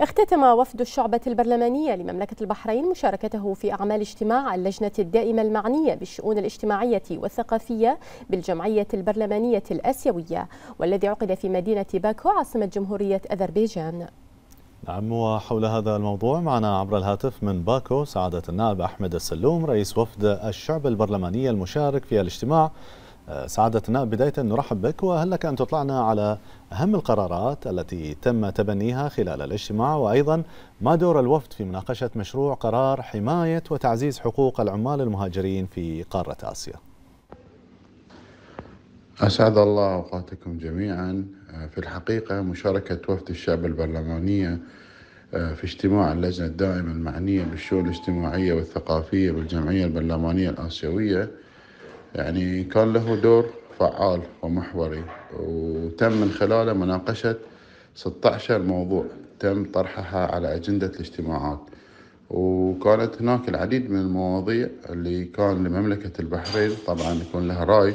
اختتم وفد الشعبة البرلمانية لمملكة البحرين مشاركته في أعمال اجتماع اللجنة الدائمة المعنية بالشؤون الاجتماعية والثقافية بالجمعية البرلمانية الآسيوية والذي عقد في مدينة باكو عاصمة جمهورية أذربيجان نعم وحول هذا الموضوع معنا عبر الهاتف من باكو سعادة النائب أحمد السلوم رئيس وفد الشعب البرلمانية المشارك في الاجتماع سعادتنا بداية نرحب بك وهل لك أن تطلعنا على أهم القرارات التي تم تبنيها خلال الاجتماع وأيضا ما دور الوفد في مناقشة مشروع قرار حماية وتعزيز حقوق العمال المهاجرين في قارة آسيا أسعد الله أوقاتكم جميعا آه، في الحقيقة مشاركة وفد الشعب البرلمانية آه، في اجتماع اللجنة الدائمة المعنية بالشؤون الاجتماعية والثقافية بالجمعية البرلمانية الآسيوية يعني كان له دور فعال ومحوري وتم من خلاله مناقشة 16 موضوع تم طرحها على أجندة الاجتماعات وكانت هناك العديد من المواضيع اللي كان لمملكة البحرين طبعا يكون لها رأي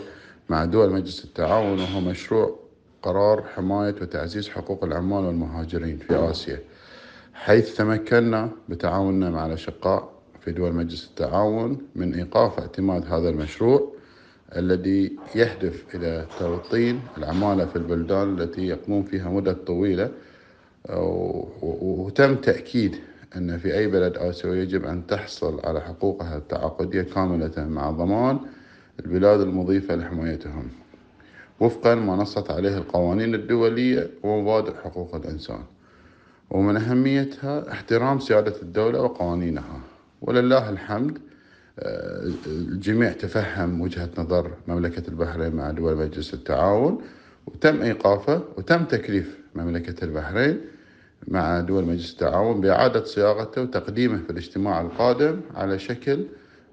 مع دول مجلس التعاون وهو مشروع قرار حماية وتعزيز حقوق العمال والمهاجرين في آسيا حيث تمكنا بتعاوننا مع الأشقاء في دول مجلس التعاون من إيقاف اعتماد هذا المشروع الذي يهدف إلى توطين العمالة في البلدان التي يقومون فيها مدة طويلة وتم تأكيد أن في أي بلد آسيوي يجب أن تحصل على حقوقها التعاقدية كاملة مع ضمان البلاد المضيفة لحمايتهم وفقا ما نصت عليه القوانين الدولية ومبادئ حقوق الإنسان ومن أهميتها احترام سيادة الدولة وقوانينها ولله الحمد الجميع تفهم وجهة نظر مملكة البحرين مع دول مجلس التعاون وتم إيقافه وتم تكليف مملكة البحرين مع دول مجلس التعاون بإعادة صياغته وتقديمه في الاجتماع القادم على شكل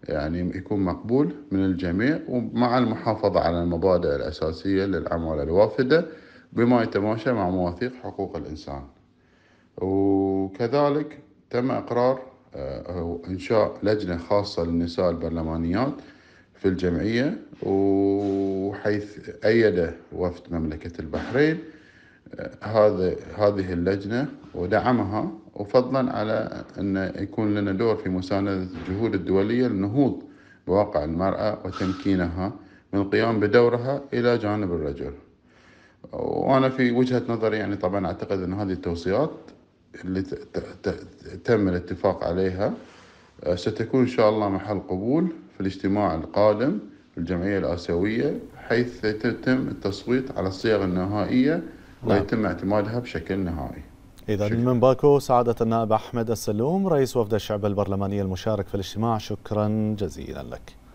يعني يكون مقبول من الجميع ومع المحافظة على المبادئ الأساسية للعمالة الوافدة بما يتماشى مع مواثيق حقوق الإنسان وكذلك تم إقرار آه، إنشاء لجنة خاصة للنساء البرلمانيات في الجمعية وحيث أيد وفد مملكة البحرين آه، هذا هذه اللجنة ودعمها وفضلا على أن يكون لنا دور في مساندة الجهود الدولية للنهوض بواقع المرأة وتمكينها من القيام بدورها إلى جانب الرجل وأنا في وجهة نظري يعني طبعا أعتقد أن هذه التوصيات اللي تم الاتفاق عليها آه، ستكون إن شاء الله محل قبول في الاجتماع القادم الجمعية الآسيوية حيث يتم التصويت على الصيغ النهائية نعم. ويتم اعتمادها بشكل نهائي إذا من باكو سعادة النائب أحمد السلوم رئيس وفد الشعب البرلماني المشارك في الاجتماع شكرا جزيلا لك